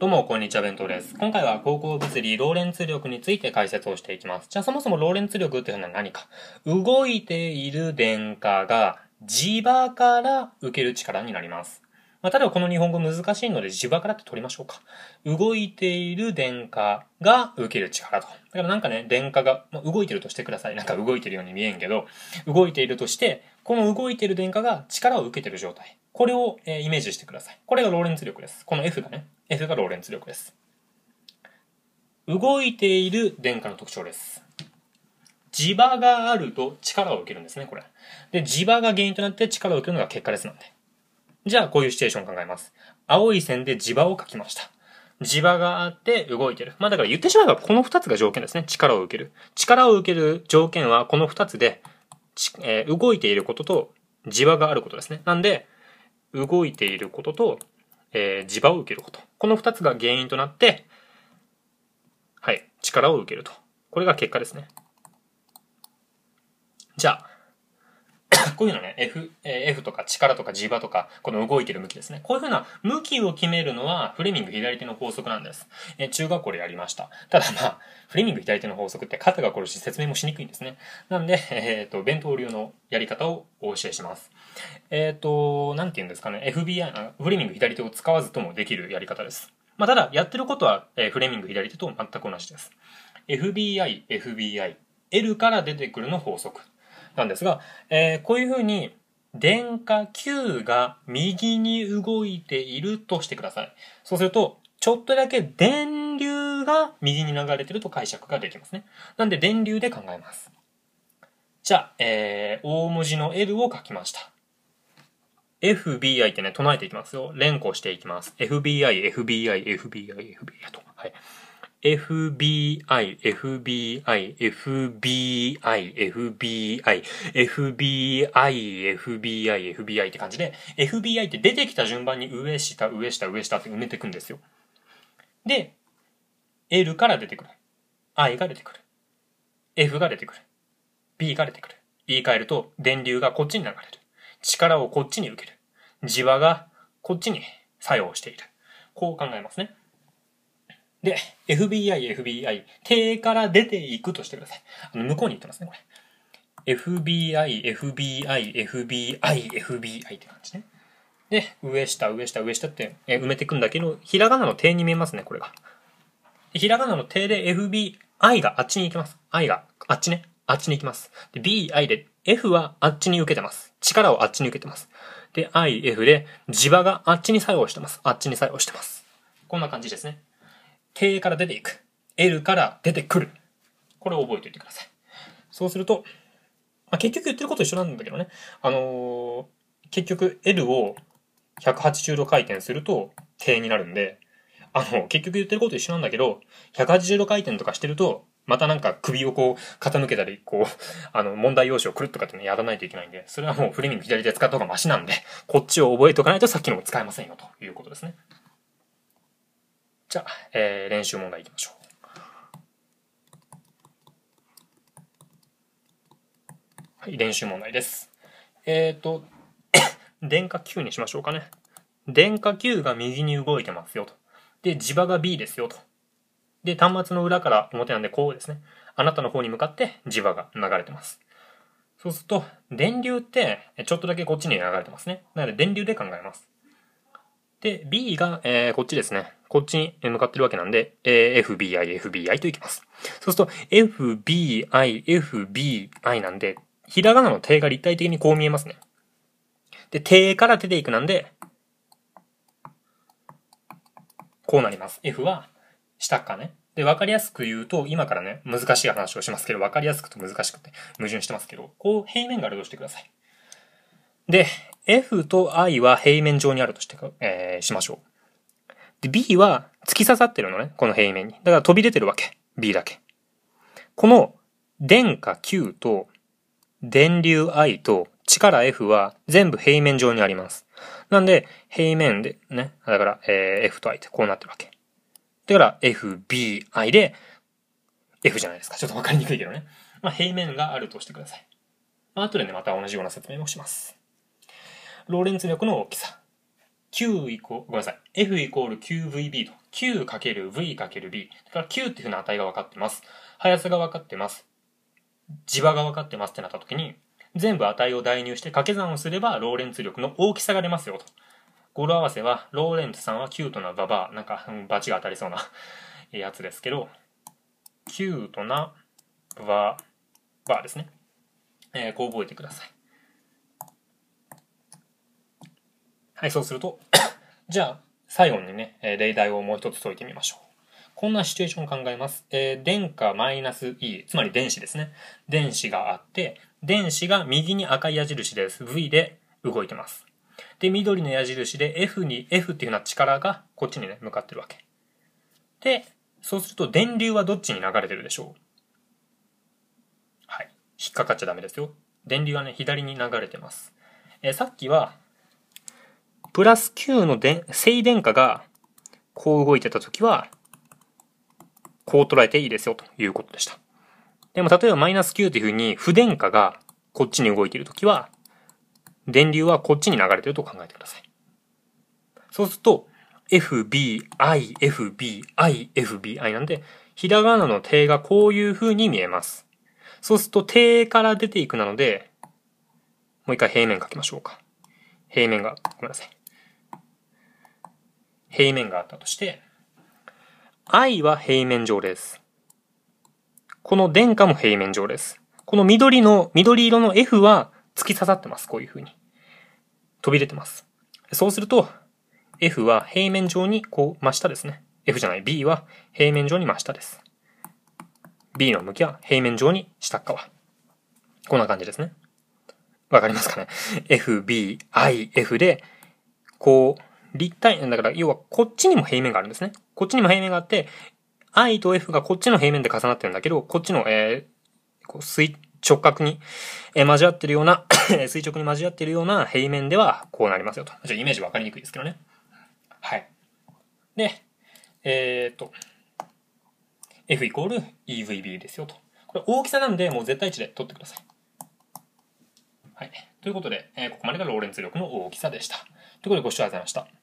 どうも、こんにちは、弁当です。今回は高校物理、ローレンツ力について解説をしていきます。じゃあ、そもそもローレンツ力っていうのは何か。動いている電荷が磁場から受ける力になります。まあ、例えばこの日本語難しいので磁場からって取りましょうか。動いている電荷が受ける力と。だからなんかね、電荷が、まあ、動いてるとしてください。なんか動いてるように見えんけど、動いているとして、この動いている電荷が力を受けてる状態。これを、えー、イメージしてください。これがローレンツ力です。この F がね、F がローレンツ力です。動いている電荷の特徴です。磁場があると力を受けるんですね、これ。で、磁場が原因となって力を受けるのが結果ですなんで。じゃあこういうシチュエーション考えます。青い線で磁場を書きました。磁場があって動いてる。まあだから言ってしまえばこの2つが条件ですね。力を受ける。力を受ける条件はこの2つで、えー、動いていることと磁場があることですね。なんで、動いていることと、えー、磁場を受けること。この2つが原因となって、はい、力を受けると。これが結果ですね。じゃあ、こういうのね、F、F とか力とか磁場とか、この動いてる向きですね。こういうふうな向きを決めるのは、フレミング左手の法則なんです。え中学校でやりました。ただまあ、フレミング左手の法則って肩が凝るし、説明もしにくいんですね。なんで、えっ、ー、と、弁当流のやり方をお教えします。えっ、ー、と、なんて言うんですかね、FBI、フレミング左手を使わずともできるやり方です。まあ、ただ、やってることは、えー、フレミング左手と全く同じです。FBI、FBI、L から出てくるの法則。なんですが、えー、こういうふうに電荷 Q が右に動いているとしてください。そうすると、ちょっとだけ電流が右に流れてると解釈ができますね。なんで電流で考えます。じゃあ、えー、大文字の L を書きました。FBI ってね、唱えていきますよ。連呼していきます。FBI、FBI、FBI、FBI と。はい。FBI, FBI, FBI, FBI, FBI, FBI, FBI って感じで、FBI って出てきた順番に上、下、上、下、上、下って埋めていくんですよ。で、L から出てくる。I が出てくる。F が出てくる。B が出てくる。言い換えると、電流がこっちに流れる。力をこっちに受ける。磁場がこっちに作用している。こう考えますね。で、FBI、FBI、手から出ていくとしてください。あの、向こうに行ってますね、これ。FBI、FBI、FBI、FBI って感じね。で、上下、上下、上下って埋めていくんだけど、ひらがなの手に見えますね、これが。ひらがなの手で FBI があっちに行きます。I があっちね。あっちに行きます。で、BI で F はあっちに受けてます。力をあっちに受けてます。で、IF で磁場があっちに作用してます。あっちに作用してます。こんな感じですね。K から出ていく。L から出てくる。これを覚えておいてください。そうすると、まあ、結局言ってること一緒なんだけどね。あのー、結局 L を180度回転すると K になるんで、あの、結局言ってること一緒なんだけど、180度回転とかしてると、またなんか首をこう傾けたり、こう、あの、問題用紙をくるっとかってね、やらないといけないんで、それはもうフレミング左手使った方がマシなんで、こっちを覚えておかないとさっきのも使えませんよということですね。じゃあ、えー、練習問題いきましょう。はい、練習問題です。えっ、ー、と、電化球にしましょうかね。電化球が右に動いてますよと。で、磁場が B ですよと。で、端末の裏から表なんでこうですね。あなたの方に向かって磁場が流れてます。そうすると、電流ってちょっとだけこっちに流れてますね。なので電流で考えます。で、B が、えー、こっちですね。こっちに向かってるわけなんで、えー、FBI、FBI といきます。そうすると、FBI、FBI なんで、ひらがなの手が立体的にこう見えますね。で、手から出ていくなんで、こうなります。F は下っかね。で、わかりやすく言うと、今からね、難しい話をしますけど、わかりやすくと難しくて、矛盾してますけど、こう平面があるとしてください。で、F と I は平面上にあるとして、えー、しましょう。で、B は突き刺さってるのね、この平面に。だから飛び出てるわけ。B だけ。この電荷 Q と電流 I と力 F は全部平面上にあります。なんで、平面でね、だから、えー、F と I ってこうなってるわけ。だから F、B、I で、F じゃないですか。ちょっとわかりにくいけどね。まあ、平面があるとしてください。まあ、後でね、また同じような説明もします。ローレンツ力の大きさ。Q イコごめんなさい。F イコール QVB と。Q×V×B。だから Q っていう風な値が分かってます。速さが分かってます。磁場が分かってますってなった時に、全部値を代入して掛け算をすれば、ローレンツ力の大きさが出ますよと。語呂合わせは、ローレンツさんはキュートなババなんか、うん、バチが当たりそうな やつですけど、キュートなババですね。えー、こう覚えてください。はい、そうすると じゃあ、最後にね、例題をもう一つ解いてみましょう。こんなシチュエーション考えます。えー、電荷マイナス E、つまり電子ですね。電子があって、電子が右に赤い矢印です。V で動いてます。で、緑の矢印で F に、F っていうような力がこっちにね、向かってるわけ。で、そうすると電流はどっちに流れてるでしょうはい。引っかかっちゃダメですよ。電流はね、左に流れてます。えー、さっきはプラス9ので正電荷がこう動いてたときは、こう捉えていいですよということでした。でも例えばマイナス9というふうに不電荷がこっちに動いているときは、電流はこっちに流れていると考えてください。そうすると、FB、IFB、IFBI なんで、ひらがなの定がこういう風に見えます。そうすると、定から出ていくなので、もう一回平面書きましょうか。平面が、ごめんなさい。平面があったとして、I は平面上です。この電荷も平面上です。この緑の、緑色の F は突き刺さってます。こういう風に。飛び出てます。そうすると、F は平面上にこう真下ですね。F じゃない、B は平面上に真下です。B の向きは平面上に下側。こんな感じですね。わかりますかね ?F, B, I, F で、こう、立体、だから要はこっちにも平面があるんですね。こっちにも平面があって、I と F がこっちの平面で重なってるんだけど、こっちの、えー、こう垂直角に、えー、交わってるような 垂直に交わってるような平面ではこうなりますよと。ちょイメージわかりにくいですけどね。はい。で、えっ、と、F イコール EVB ですよと。これ大きさなんで、もう絶対値で取ってください。はい。ということで、えー、ここまでがローレンツ力の大きさでした。ということでご視聴ありがとうございました。